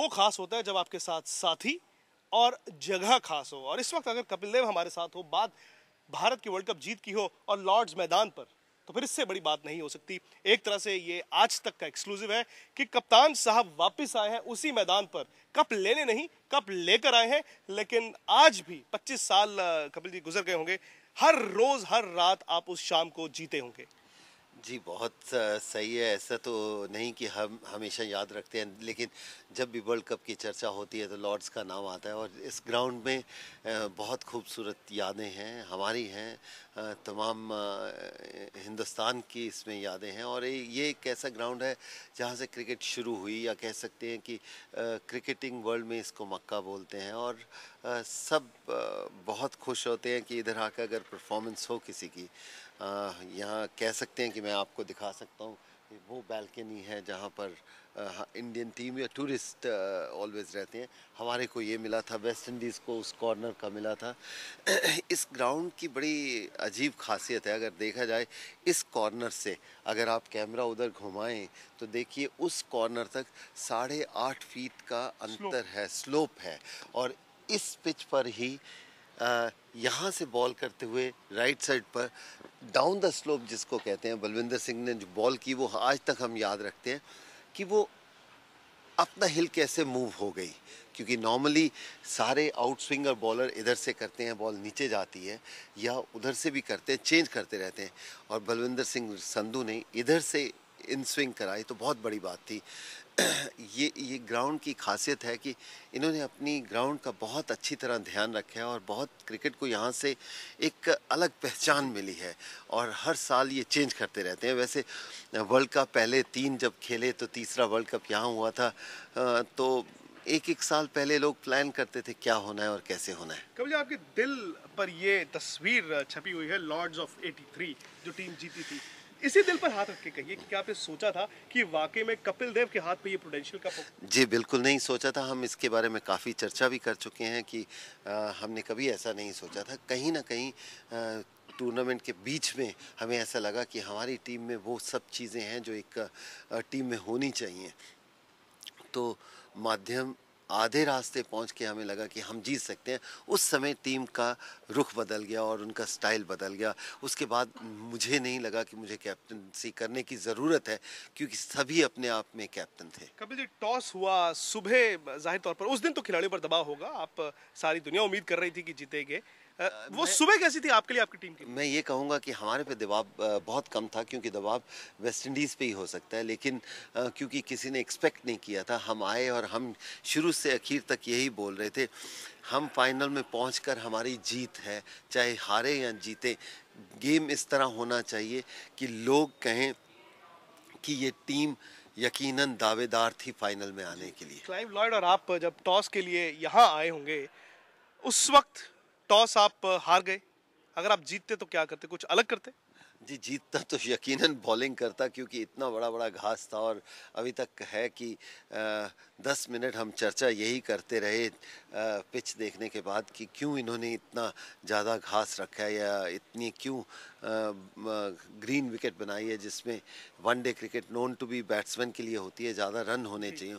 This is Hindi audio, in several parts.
वो खास होता है जब आपके साथ साथी और जगह खास हो और इस वक्त अगर कपिल देव हमारे साथ हो बात भारत की वर्ल्ड कप जीत की हो और लॉर्ड्स मैदान पर तो फिर इससे बड़ी बात नहीं हो सकती एक तरह से ये आज तक का एक्सक्लूसिव है कि कप्तान साहब वापस आए हैं उसी मैदान पर कप लेने नहीं कप लेकर आए हैं लेकिन आज भी 25 साल कपिल जी गुजर गए होंगे हर रोज हर रात आप उस शाम को जीते होंगे जी बहुत सही है ऐसा तो नहीं कि हम हमेशा याद रखते हैं लेकिन जब भी वर्ल्ड कप की चर्चा होती है तो लॉर्ड्स का नाम आता है और इस ग्राउंड में बहुत खूबसूरत यादें हैं हमारी हैं तमाम हिंदुस्तान की इसमें यादें हैं और ये एक ऐसा ग्राउंड है जहाँ से क्रिकेट शुरू हुई या कह सकते हैं कि क्रिकेटिंग वर्ल्ड में इसको मक्का बोलते हैं और सब बहुत खुश होते हैं कि इधर आकर अगर परफॉर्मेंस हो किसी की यहाँ कह सकते हैं कि मैं आपको दिखा सकता हूँ वो बैल्कनी है जहाँ पर इंडियन टीम या टूरिस्ट ऑलवेज रहते हैं हमारे को ये मिला था वेस्ट इंडीज़ को उस कॉर्नर का मिला था इस ग्राउंड की बड़ी अजीब खासियत है अगर देखा जाए इस कॉर्नर से अगर आप कैमरा उधर घुमाएं तो देखिए उस कॉर्नर तक साढ़े आठ फीट का अंतर है स्लोप है और इस पिच पर ही आ, यहाँ से बॉल करते हुए राइट साइड पर डाउन द स्लोप जिसको कहते हैं बलविंदर सिंह ने जो बॉल की वो आज तक हम याद रखते हैं कि वो अपना हिल कैसे मूव हो गई क्योंकि नॉर्मली सारे आउट स्विंगर बॉलर इधर से करते हैं बॉल नीचे जाती है या उधर से भी करते हैं चेंज करते रहते हैं और बलविंदर सिंह संधू ने इधर से इन स्विंग कराई तो बहुत बड़ी बात थी ये ये ग्राउंड की खासियत है कि इन्होंने अपनी ग्राउंड का बहुत अच्छी तरह ध्यान रखा है और बहुत क्रिकेट को यहाँ से एक अलग पहचान मिली है और हर साल ये चेंज करते रहते हैं वैसे वर्ल्ड कप पहले तीन जब खेले तो तीसरा वर्ल्ड कप यहाँ हुआ था तो एक एक साल पहले लोग प्लान करते थे क्या होना है और कैसे होना है कभी आपके दिल पर ये तस्वीर छपी हुई है लॉर्ड्स ऑफ 83 जो टीम जीती थी इसी दिल पर हाथ रख के कहिए कि क्या आपने सोचा था कि वाकई में कपिल देव के हाथ पे ये प्रोडेंशियल का जी बिल्कुल नहीं सोचा था हम इसके बारे में काफ़ी चर्चा भी कर चुके हैं कि आ, हमने कभी ऐसा नहीं सोचा था कहीं ना कहीं टूर्नामेंट के बीच में हमें ऐसा लगा कि हमारी टीम में वो सब चीज़ें हैं जो एक टीम में होनी चाहिए तो माध्यम आधे रास्ते पहुंच के हमें लगा कि हम जीत सकते हैं उस समय टीम का रुख बदल गया और उनका स्टाइल बदल गया उसके बाद मुझे नहीं लगा कि मुझे कैप्टनसी करने की ज़रूरत है क्योंकि सभी अपने आप में कैप्टन थे कपिल जी टॉस हुआ सुबह जाहिर तौर पर उस दिन तो खिलाड़ियों पर दबाव होगा आप सारी दुनिया उम्मीद कर रही थी कि जीतेंगे वो सुबह कैसी थी आपके लिए आपकी टीम की मैं ये कहूँगा कि हमारे पे दबाव बहुत कम था क्योंकि दबाव वेस्ट इंडीज़ पे ही हो सकता है लेकिन क्योंकि किसी ने एक्सपेक्ट नहीं किया था हम आए और हम शुरू से आखिर तक यही बोल रहे थे हम फाइनल में पहुँच हमारी जीत है चाहे हारे या जीते गेम इस तरह होना चाहिए कि लोग कहें कि ये टीम यकीनन दावेदार थी फाइनल में आने के लिए क्लाइव लॉयड और आप जब टॉस के लिए यहाँ आए होंगे उस वक्त टॉस आप हार गए अगर आप जीतते तो क्या करते कुछ अलग करते जी जीतता तो यकीनन बॉलिंग करता क्योंकि इतना बड़ा बड़ा घास था और अभी तक है कि आ, दस मिनट हम चर्चा यही करते रहे आ, पिच देखने के बाद कि क्यों इन्होंने इतना ज़्यादा घास रखा है या इतनी क्यों ग्रीन विकेट बनाई है जिसमें one day cricket known to be batsman के लिए होती है ज़्यादा रन होने चाहिए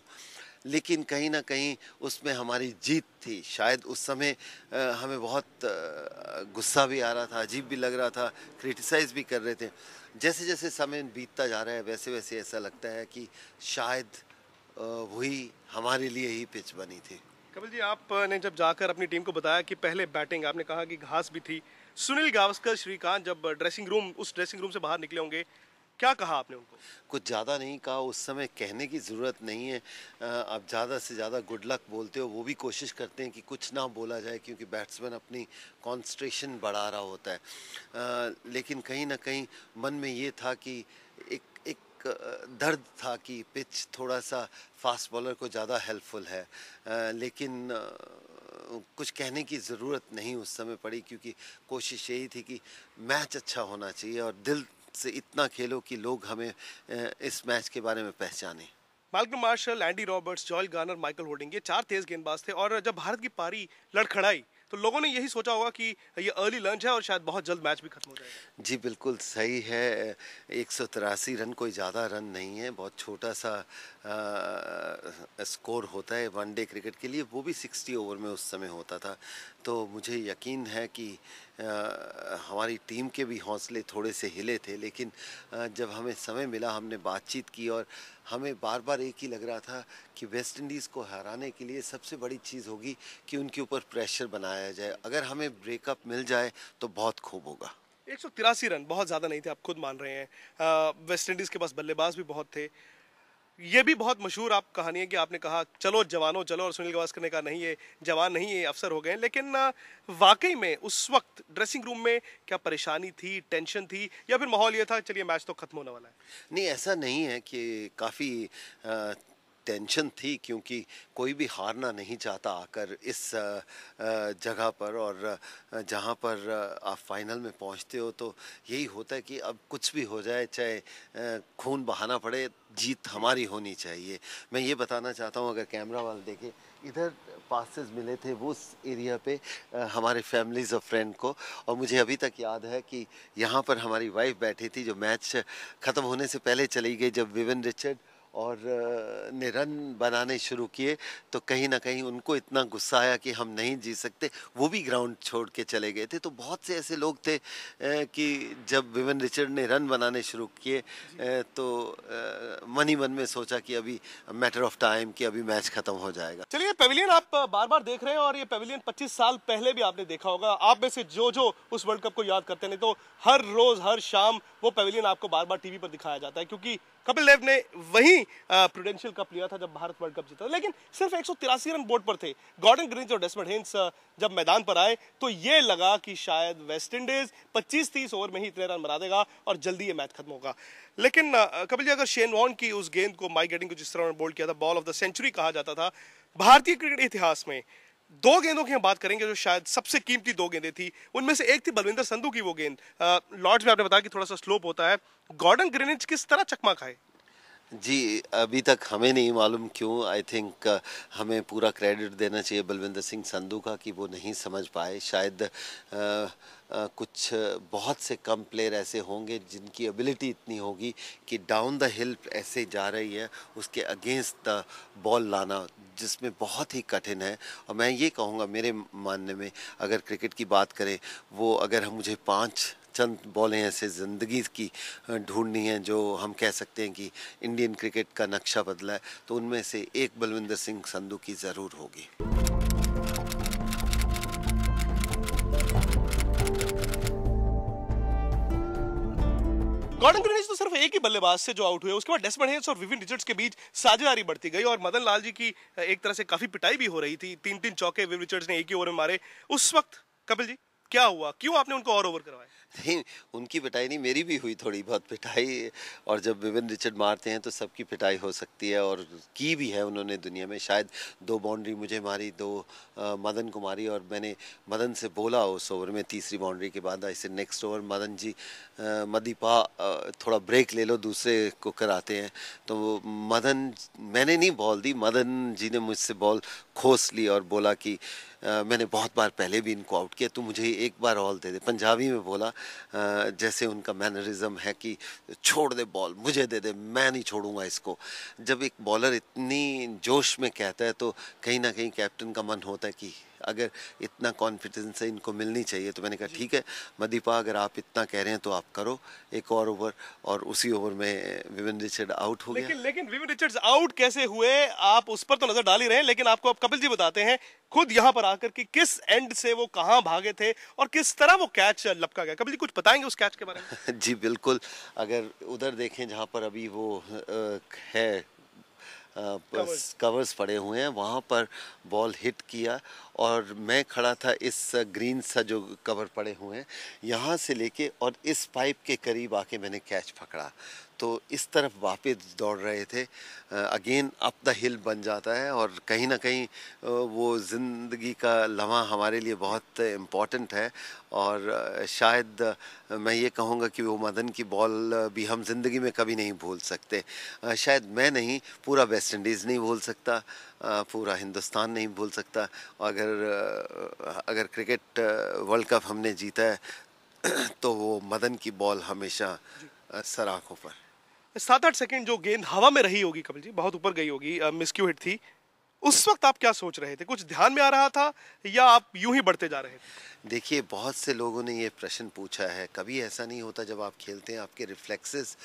लेकिन कहीं ना कहीं उसमें हमारी जीत थी शायद उस समय हमें बहुत गुस्सा भी आ रहा था अजीब भी लग रहा था क्रिटिसाइज़ भी कर रहे थे जैसे जैसे समय बीतता जा रहा है वैसे वैसे ऐसा लगता है कि शायद वही हमारे लिए ही पिच बनी थी कपिल जी आपने जब जाकर अपनी टीम को बताया कि पहले बैटिंग आपने कहा कि घास भी थी सुनील गावस्कर श्रीकांत जब ड्रेसिंग रूम उस ड्रेसिंग रूम से बाहर निकले होंगे क्या कहा आपने उनको कुछ ज़्यादा नहीं कहा उस समय कहने की ज़रूरत नहीं है आप ज़्यादा से ज़्यादा गुड लक बोलते हो वो भी कोशिश करते हैं कि कुछ ना बोला जाए क्योंकि बैट्समैन अपनी कॉन्सट्रेशन बढ़ा रहा होता है आ, लेकिन कहीं ना कहीं मन में ये था कि एक एक दर्द था कि पिच थोड़ा सा फास्ट बॉलर को ज़्यादा हेल्पफुल है आ, लेकिन आ, कुछ कहने की ज़रूरत नहीं उस समय पड़ी क्योंकि कोशिश यही थी कि मैच अच्छा होना चाहिए और दिल से इतना खेलो कि लोग हमें इस मैच के बारे में पहचाने Malcolm Marshall Andy Roberts Joel Garner Michael Holding ये चार तेज गेंदबाज थे और जब भारत की पारी लड़खड़ाई तो लोगों ने यही सोचा होगा कि ये अर्ली लंच है और शायद बहुत जल्द मैच भी खत्म हो जाएगा जी बिल्कुल सही है एक रन कोई ज़्यादा रन नहीं है बहुत छोटा सा आ, स्कोर होता है वनडे क्रिकेट के लिए वो भी 60 ओवर में उस समय होता था तो मुझे यकीन है कि हमारी टीम के भी हौसले थोड़े से हिले थे लेकिन जब हमें समय मिला हमने बातचीत की और हमें बार बार एक ही लग रहा था कि वेस्ट इंडीज़ को हराने के लिए सबसे बड़ी चीज़ होगी कि उनके ऊपर प्रेशर बनाया जाए अगर हमें ब्रेकअप मिल जाए तो बहुत खूब होगा एक रन बहुत ज़्यादा नहीं थे आप खुद मान रहे हैं वेस्ट इंडीज़ के पास बल्लेबाज भी बहुत थे ये भी बहुत मशहूर आप कहानी है कि आपने कहा चलो जवानों चलो और सुनील गवास ने कहा नहीं ये जवान नहीं ये अफसर हो गए लेकिन वाकई में उस वक्त ड्रेसिंग रूम में क्या परेशानी थी टेंशन थी या फिर माहौल ये था चलिए मैच तो खत्म होने वाला है नहीं ऐसा नहीं है कि काफ़ी टेंशन थी क्योंकि कोई भी हारना नहीं चाहता आकर इस जगह पर और जहाँ पर आप फाइनल में पहुँचते हो तो यही होता है कि अब कुछ भी हो जाए चाहे खून बहाना पड़े जीत हमारी होनी चाहिए मैं ये बताना चाहता हूँ अगर कैमरा वाले देखे इधर पासेस मिले थे वो उस एरिया पे हमारे फैमिलीज और फ्रेंड को और मुझे अभी तक याद है कि यहाँ पर हमारी वाइफ बैठी थी जो मैच ख़त्म होने से पहले चली गई जब विविन रिचर्ड और निरन बनाने शुरू किए तो कहीं ना कहीं उनको इतना गुस्सा आया कि हम नहीं जी सकते वो भी ग्राउंड छोड़ के चले गए थे तो बहुत से ऐसे लोग थे कि जब विवन रिचर्ड ने रन बनाने शुरू किए तो मन ही मन में सोचा कि अभी मैटर ऑफ टाइम कि अभी मैच खत्म हो जाएगा चलिए पेविलियन आप बार बार देख रहे हैं और ये पेविलियन पच्चीस साल पहले भी आपने देखा होगा आप में से जो जो उस वर्ल्ड कप को याद करते नहीं तो हर रोज हर शाम वो पेविलियन आपको बार बार टीवी पर दिखाया जाता है क्योंकि कपिल देव ने वही प्रूडेंशियल कप लिया था जब भारत वर्ल्ड कप जीता लेकिन सिर्फ एक रन बोर्ड पर थे गॉर्डन ग्रीन और डेस्मंड हिंस जब मैदान पर आए तो ये लगा कि शायद वेस्ट इंडीज 25-30 ओवर में ही इतने रन बना देगा और जल्दी ये मैच खत्म होगा लेकिन कपिल जी अगर शेन वॉन की उस गेंद को माई गेटिंग को जिस तरह बोल्ड किया था बॉल ऑफ द सेंचुरी कहा जाता था भारतीय क्रिकेट इतिहास में दो गेंदों की हम बात करेंगे जो शायद सबसे कीमती दो गेंदें थी उनमें से एक थी बलविंदर संधू की वो गेंद लॉर्ड्स में आपने बताया कि थोड़ा सा स्लोप होता है गॉर्डन ग्रेनेज किस तरह चकमा खाए जी अभी तक हमें नहीं मालूम क्यों आई थिंक हमें पूरा क्रेडिट देना चाहिए बलविंदर सिंह संधू का कि वो नहीं समझ पाए शायद आ, आ, कुछ बहुत से कम प्लेयर ऐसे होंगे जिनकी एबिलिटी इतनी होगी कि डाउन द हिल ऐसे जा रही है उसके अगेंस्ट द बॉल लाना जिसमें बहुत ही कठिन है और मैं ये कहूँगा मेरे मानने में अगर क्रिकेट की बात करें वो अगर हम मुझे पाँच चंद बॉलें ऐसे ज़िंदगी की ढूंढनी हैं जो हम कह सकते हैं कि इंडियन क्रिकेट का नक्शा बदला है तो उनमें से एक बलविंदर सिंह संधू की ज़रूर होगी गॉर्डन ग्रीनिज तो सिर्फ एक ही बल्लेबाज से जो आउट हुए उसके बाद डेस्मंड हेज और विविन रिचर्ड्स के बीच साझेदारी बढ़ती गई और मदन लाल जी की एक तरह से काफी पिटाई भी हो रही थी तीन तीन चौके विविन रिचर्ड्स ने एक ही ओवर में मारे उस वक्त कपिल जी क्या हुआ क्यों आपने उनको और ओवर करवाया नहीं उनकी पिटाई नहीं मेरी भी हुई थोड़ी बहुत पिटाई और जब विविन रिचर्ड मारते हैं तो सबकी पिटाई हो सकती है और की भी है उन्होंने दुनिया में शायद दो बाउंड्री मुझे मारी दो आ, मदन को मारी और मैंने मदन से बोला उस ओवर में तीसरी बाउंड्री के बाद ऐसे नेक्स्ट ओवर मदन जी आ, मदीपा आ, थोड़ा ब्रेक ले लो दूसरे को कराते हैं तो मदन मैंने नहीं बॉल दी मदन जी ने मुझसे बॉल खोस ली और बोला कि मैंने बहुत बार पहले भी इनको आउट किया तो मुझे एक बार ऑल दे दे पंजाबी में बोला जैसे उनका मैनरिज्म है कि छोड़ दे बॉल मुझे दे दे मैं नहीं छोड़ूंगा इसको जब एक बॉलर इतनी जोश में कहता है तो कहीं ना कहीं कैप्टन का मन होता है कि अगर इतना कॉन्फिडेंस है इनको मिलनी चाहिए तो मैंने कहा ठीक है मदीपा अगर आप इतना कह रहे हैं तो आप करो एक और ओवर और उसी ओवर में विविन रिचर्ड आउट हो गया लेकिन लेकिन विविन रिचर्ड आउट कैसे हुए आप उस पर तो नजर डाल ही रहे हैं लेकिन आपको आप कपिल जी बताते हैं खुद यहाँ पर आकर कि किस एंड से वो कहाँ भागे थे और किस तरह वो कैच लपका गया कपिल जी कुछ बताएंगे उस कैच के बारे में जी बिल्कुल अगर उधर देखें जहाँ पर अभी वो है कवर्स पड़े हुए हैं वहाँ पर बॉल हिट किया और मैं खड़ा था इस ग्रीन सा जो कवर पड़े हुए हैं यहाँ से लेके और इस पाइप के करीब आके मैंने कैच पकड़ा तो इस तरफ वापस दौड़ रहे थे अगेन अप द हिल बन जाता है और कहीं ना कहीं वो ज़िंदगी का लम्हा हमारे लिए बहुत इम्पॉर्टेंट है और शायद मैं ये कहूँगा कि वो मदन की बॉल भी हम ज़िंदगी में कभी नहीं भूल सकते शायद मैं नहीं पूरा वेस्ट इंडीज़ नहीं भूल सकता पूरा हिंदुस्तान नहीं भूल सकता अगर अगर क्रिकेट वर्ल्ड कप हमने जीता है तो वो मदन की बॉल हमेशा सर आँखों पर सात आठ सेकंड जो गेंद हवा में रही होगी कपिल जी बहुत ऊपर गई होगी मिसक्यू हिट थी उस वक्त आप क्या सोच रहे थे कुछ ध्यान में आ रहा था या आप यूं ही बढ़ते जा रहे थे देखिए बहुत से लोगों ने ये प्रश्न पूछा है कभी ऐसा नहीं होता जब आप खेलते हैं आपके रिफ्लेक्सेस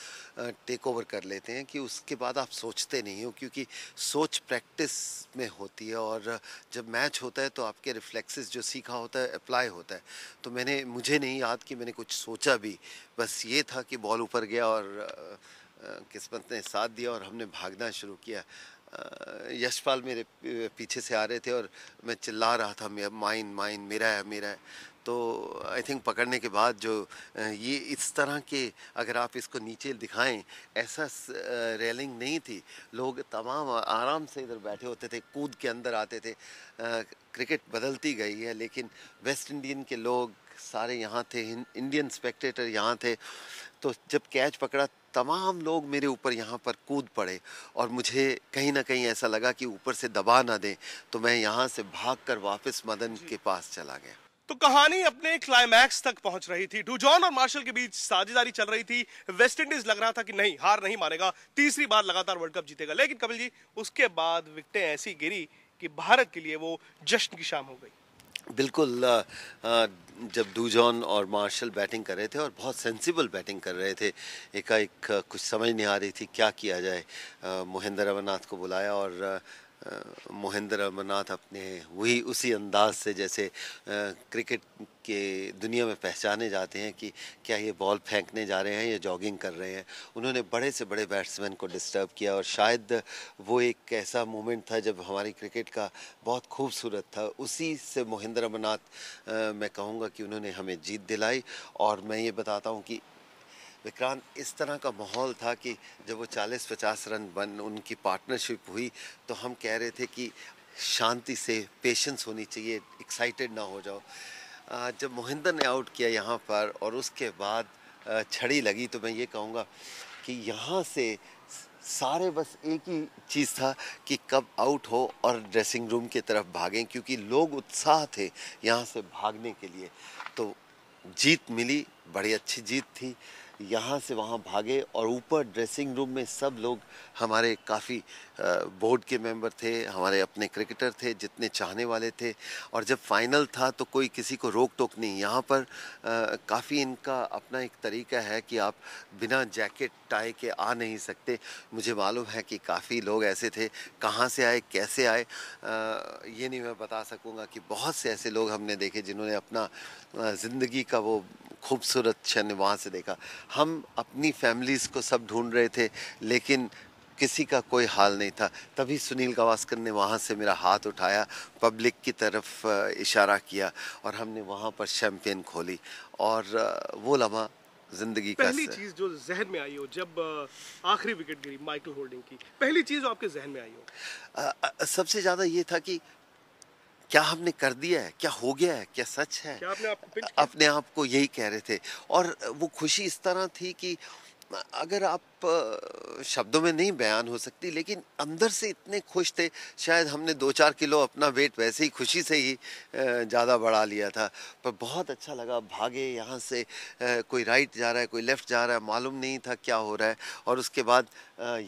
टेक ओवर कर लेते हैं कि उसके बाद आप सोचते नहीं हो क्योंकि सोच प्रैक्टिस में होती है और जब मैच होता है तो आपके रिफ्लेक्सेस जो सीखा होता है अप्लाई होता है तो मैंने मुझे नहीं याद कि मैंने कुछ सोचा भी बस ये था कि बॉल ऊपर गया और किस्मत ने साथ दिया और हमने भागना शुरू किया यशपाल मेरे पीछे से आ रहे थे और मैं चिल्ला रहा था मेरा माइन माइन मेरा है मेरा है तो आई थिंक पकड़ने के बाद जो ये इस तरह के अगर आप इसको नीचे दिखाएं ऐसा रेलिंग नहीं थी लोग तमाम आराम से इधर बैठे होते थे कूद के अंदर आते थे क्रिकेट बदलती गई है लेकिन वेस्ट इंडियन के लोग सारे यहाँ थे इंडियन स्पेक्टेटर यहाँ थे तो जब कैच पकड़ा तमाम लोग मेरे ऊपर यहाँ पर कूद पड़े और मुझे कहीं ना कहीं ऐसा लगा कि ऊपर से दबा ना दें तो मैं यहाँ से भाग कर वापस मदन के पास चला गया तो कहानी अपने क्लाइमैक्स तक पहुंच रही थी डूजॉन और मार्शल के बीच साझेदारी चल रही थी वेस्ट इंडीज लग रहा था कि नहीं हार नहीं मानेगा तीसरी बार लगातार वर्ल्ड कप जीतेगा लेकिन कपिल जी उसके बाद विकटें ऐसी गिरी कि भारत के लिए वो जश्न की शाम हो गई बिल्कुल आ, आ, जब दूजॉन और मार्शल बैटिंग कर रहे थे और बहुत सेंसिबल बैटिंग कर रहे थे एकाएक कुछ समझ नहीं आ रही थी क्या किया जाए महेंद्र अमरनाथ को बुलाया और मोहिंद्र अमरनाथ अपने वही उसी अंदाज से जैसे क्रिकेट के दुनिया में पहचाने जाते हैं कि क्या ये बॉल फेंकने जा रहे हैं या जॉगिंग कर रहे हैं उन्होंने बड़े से बड़े बैट्समैन को डिस्टर्ब किया और शायद वो एक ऐसा मोमेंट था जब हमारी क्रिकेट का बहुत खूबसूरत था उसी से मोहिंद्र अमरनाथ मैं कहूँगा कि उन्होंने हमें जीत दिलाई और मैं ये बताता हूँ कि विक्रांत इस तरह का माहौल था कि जब वो 40-50 रन बन उनकी पार्टनरशिप हुई तो हम कह रहे थे कि शांति से पेशेंस होनी चाहिए एक्साइटेड ना हो जाओ जब मोहिंदर ने आउट किया यहाँ पर और उसके बाद छड़ी लगी तो मैं ये कहूँगा कि यहाँ से सारे बस एक ही चीज़ था कि कब आउट हो और ड्रेसिंग रूम की तरफ भागें क्योंकि लोग उत्साह थे यहाँ से भागने के लिए तो जीत मिली बड़ी अच्छी जीत थी यहाँ से वहाँ भागे और ऊपर ड्रेसिंग रूम में सब लोग हमारे काफ़ी बोर्ड के मेंबर थे हमारे अपने क्रिकेटर थे जितने चाहने वाले थे और जब फाइनल था तो कोई किसी को रोक टोक नहीं यहाँ पर काफ़ी इनका अपना एक तरीका है कि आप बिना जैकेट टाई के आ नहीं सकते मुझे मालूम है कि काफ़ी लोग ऐसे थे कहाँ से आए कैसे आए ये नहीं मैं बता सकूँगा कि बहुत से ऐसे लोग हमने देखे जिन्होंने अपना ज़िंदगी का वो खूबसूरत क्षण वहाँ से देखा हम अपनी फैमिलीज़ को सब ढूंढ रहे थे लेकिन किसी का कोई हाल नहीं था तभी सुनील गावस्कर ने वहाँ से मेरा हाथ उठाया पब्लिक की तरफ इशारा किया और हमने वहाँ पर शैम्पेन खोली और वो लम्हा जिंदगी का पहली चीज जो जहन में आई हो जब आखिरी विकेट गिरी माइकल होल्डिंग की पहली चीज आपके जहन में आई हो आ, सबसे ज्यादा ये था कि क्या हमने कर दिया है क्या हो गया है क्या सच है क्या आपने आप अपने आप को यही कह रहे थे और वो खुशी इस तरह थी कि अगर आप शब्दों में नहीं बयान हो सकती लेकिन अंदर से इतने खुश थे शायद हमने दो चार किलो अपना वेट वैसे ही खुशी से ही ज़्यादा बढ़ा लिया था पर बहुत अच्छा लगा भागे यहाँ से कोई राइट जा रहा है कोई लेफ़्ट जा रहा है मालूम नहीं था क्या हो रहा है और उसके बाद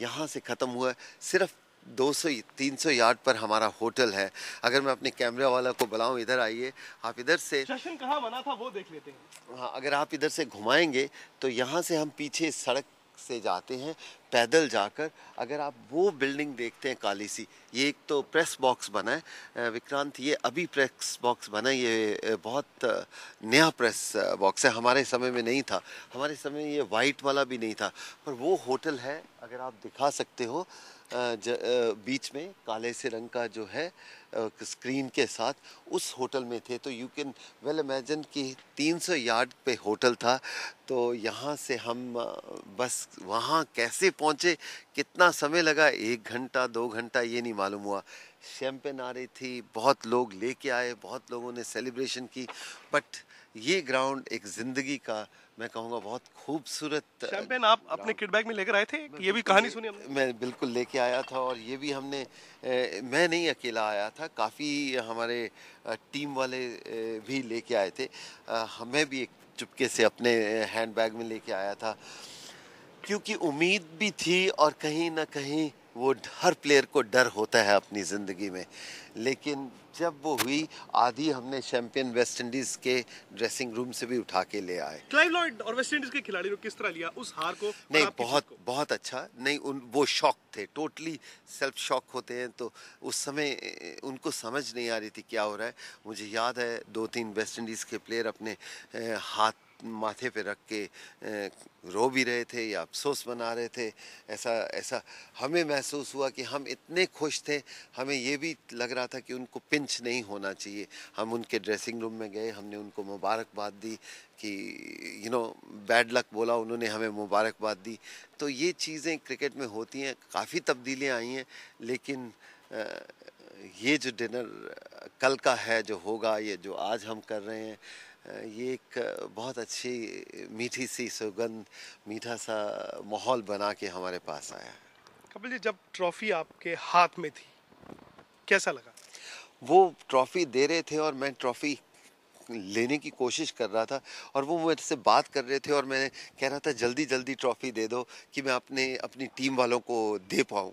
यहाँ से ख़त्म हुआ सिर्फ 200 300 यार्ड पर हमारा होटल है अगर मैं अपने कैमरे वाला को बुलाऊं इधर आइए आप इधर से जश्न कहाँ बना था वो देख लेते हैं हाँ अगर आप इधर से घुमाएंगे तो यहाँ से हम पीछे सड़क से जाते हैं पैदल जाकर अगर आप वो बिल्डिंग देखते हैं काली सी ये एक तो प्रेस बॉक्स बना है विक्रांत ये अभी प्रेस बॉक्स बना है ये बहुत नया प्रेस बॉक्स है हमारे समय में नहीं था हमारे समय में ये वाइट वाला भी नहीं था पर वो होटल है अगर आप दिखा सकते हो ज, बीच में काले से रंग का जो है स्क्रीन के साथ उस होटल में थे तो यू कैन वेल इमेजिन कि 300 यार्ड पे होटल था तो यहाँ से हम बस वहाँ कैसे पहुंचे कितना समय लगा एक घंटा दो घंटा ये नहीं मालूम हुआ शैम्पेन आ रही थी बहुत लोग लेके आए बहुत लोगों ने सेलिब्रेशन की बट ये ग्राउंड एक ज़िंदगी का मैं कहूँगा बहुत खूबसूरत शैम्पेन आप अपने किट बैग में लेकर आए थे ये भी कहानी सुनी हमने मैं बिल्कुल लेके आया था और ये भी हमने ए, मैं नहीं अकेला आया था काफ़ी हमारे टीम वाले ए, भी लेके आए थे आ, भी एक चुपके से अपने हैंड बैग में लेके आया था क्योंकि उम्मीद भी थी और कहीं ना कहीं वो हर प्लेयर को डर होता है अपनी ज़िंदगी में लेकिन जब वो हुई आधी हमने चैंपियन वेस्ट इंडीज़ के ड्रेसिंग रूम से भी उठा के ले आए क्लाइव लॉयड और वेस्ट इंडीज़ के खिलाड़ी किस तरह लिया उस हार को नहीं बहुत को? बहुत अच्छा नहीं उन वो शौक थे टोटली सेल्फ शॉक होते हैं तो उस समय उनको समझ नहीं आ रही थी क्या हो रहा है मुझे याद है दो तीन वेस्ट इंडीज़ के प्लेयर अपने हाथ माथे पे रख के रो भी रहे थे या अफसोस बना रहे थे ऐसा ऐसा हमें महसूस हुआ कि हम इतने खुश थे हमें ये भी लग रहा था कि उनको पिंच नहीं होना चाहिए हम उनके ड्रेसिंग रूम में गए हमने उनको मुबारकबाद दी कि यू नो बैड लक बोला उन्होंने हमें मुबारकबाद दी तो ये चीज़ें क्रिकेट में होती हैं काफ़ी तब्दीलियाँ आई हैं लेकिन आ, ये जो डिनर कल का है जो होगा ये जो आज हम कर रहे हैं ये एक बहुत अच्छी मीठी सी सुगंध मीठा सा माहौल बना के हमारे पास आया है कपिल जी जब ट्रॉफी आपके हाथ में थी कैसा लगा वो ट्रॉफी दे रहे थे और मैं ट्रॉफी लेने की कोशिश कर रहा था और वो मेरे से बात कर रहे थे और मैं कह रहा था जल्दी जल्दी ट्रॉफी दे दो कि मैं अपने अपनी टीम वालों को दे पाऊँ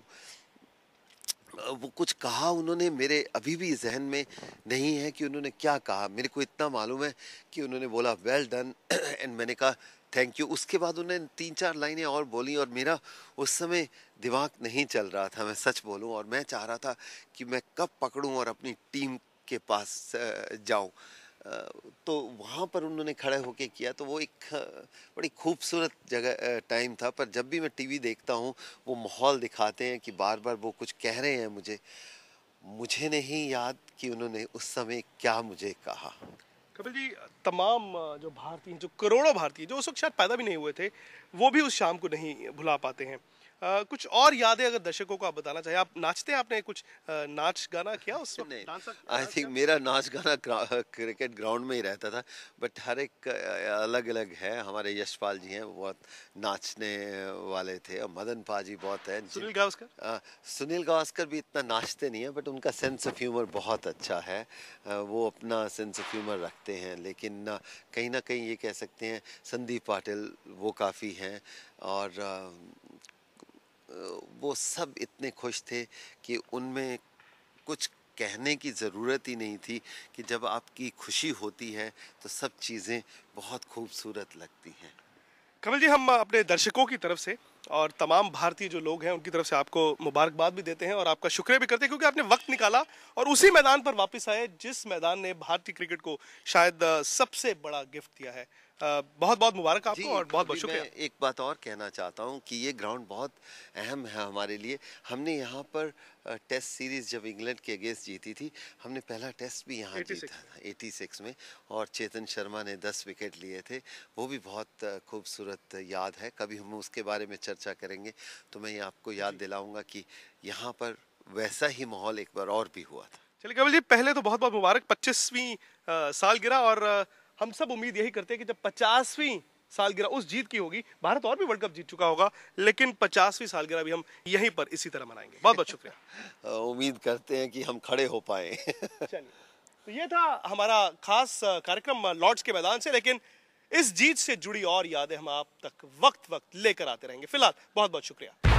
वो कुछ कहा उन्होंने मेरे अभी भी जहन में नहीं है कि उन्होंने क्या कहा मेरे को इतना मालूम है कि उन्होंने बोला वेल डन एंड मैंने कहा थैंक यू उसके बाद उन्होंने तीन चार लाइनें और बोली और मेरा उस समय दिमाग नहीं चल रहा था मैं सच बोलूं और मैं चाह रहा था कि मैं कब पकड़ूं और अपनी टीम के पास जाऊं तो वहाँ पर उन्होंने खड़े होके किया तो वो एक बड़ी खूबसूरत जगह टाइम था पर जब भी मैं टीवी देखता हूँ वो माहौल दिखाते हैं कि बार बार वो कुछ कह रहे हैं मुझे मुझे नहीं याद कि उन्होंने उस समय क्या मुझे कहा कपिल जी तमाम जो भारतीय जो करोड़ों भारतीय जो उस वक्त शायद पैदा भी नहीं हुए थे वो भी उस शाम को नहीं भुला पाते हैं कुछ और यादें अगर दर्शकों को आप बताना चाहिए आप नाचते हैं आपने कुछ नाच गाना किया उस आई थिंक मेरा नाच गाना क्रिकेट ग्राउंड में ही रहता था बट हर एक अलग अलग है हमारे यशपाल जी हैं बहुत नाचने वाले थे और मदन पा जी बहुत है सुनील गावस्कर सुनील गावस्कर भी इतना नाचते नहीं है बट उनका सेंस ऑफ ह्यूमर बहुत अच्छा है वो अपना सेंस ऑफ ह्यूमर रखते हैं लेकिन कहीं ना कहीं ये कह सकते हैं संदीप पाटिल वो काफ़ी हैं और वो सब इतने खुश थे कि उनमें कुछ कहने की ज़रूरत ही नहीं थी कि जब आपकी खुशी होती है तो सब चीज़ें बहुत खूबसूरत लगती हैं कमल जी हम अपने दर्शकों की तरफ से और तमाम भारतीय जो लोग हैं उनकी तरफ से आपको मुबारकबाद भी देते हैं और आपका शुक्रिया भी करते हैं क्योंकि आपने वक्त निकाला और उसी मैदान पर वापस आए जिस मैदान ने भारतीय क्रिकेट को शायद सबसे बड़ा गिफ्ट दिया है बहुत बहुत मुबारक आपको और बहुत बहुत शुक्रिया एक बात और कहना चाहता हूँ कि ये ग्राउंड बहुत अहम है हमारे लिए हमने यहाँ पर टेस्ट सीरीज जब इंग्लैंड के अगेंस्ट जीती थी हमने पहला टेस्ट भी यहाँ जीता था एटी सिक्स में और चेतन शर्मा ने दस विकेट लिए थे वो भी बहुत खूबसूरत याद है कभी हम उसके बारे में चर्चा करेंगे तो मैं आपको याद दिलाऊंगा कि यहाँ पर वैसा ही माहौल एक बार और भी हुआ था चलिए कमल जी पहले तो बहुत बहुत मुबारक पच्चीसवीं सालगिरह और हम सब उम्मीद यही करते हैं कि जब पचासवीं सालगिरह उस जीत की होगी भारत और भी वर्ल्ड कप जीत चुका होगा लेकिन पचासवीं सालगिरह भी हम यहीं पर इसी तरह मनाएंगे बहुत बहुत शुक्रिया उम्मीद करते हैं कि हम खड़े हो पाए तो ये था हमारा खास कार्यक्रम लॉर्ड्स के मैदान से लेकिन इस जीत से जुड़ी और यादें हम आप तक वक्त वक्त लेकर आते रहेंगे फिलहाल बहुत बहुत शुक्रिया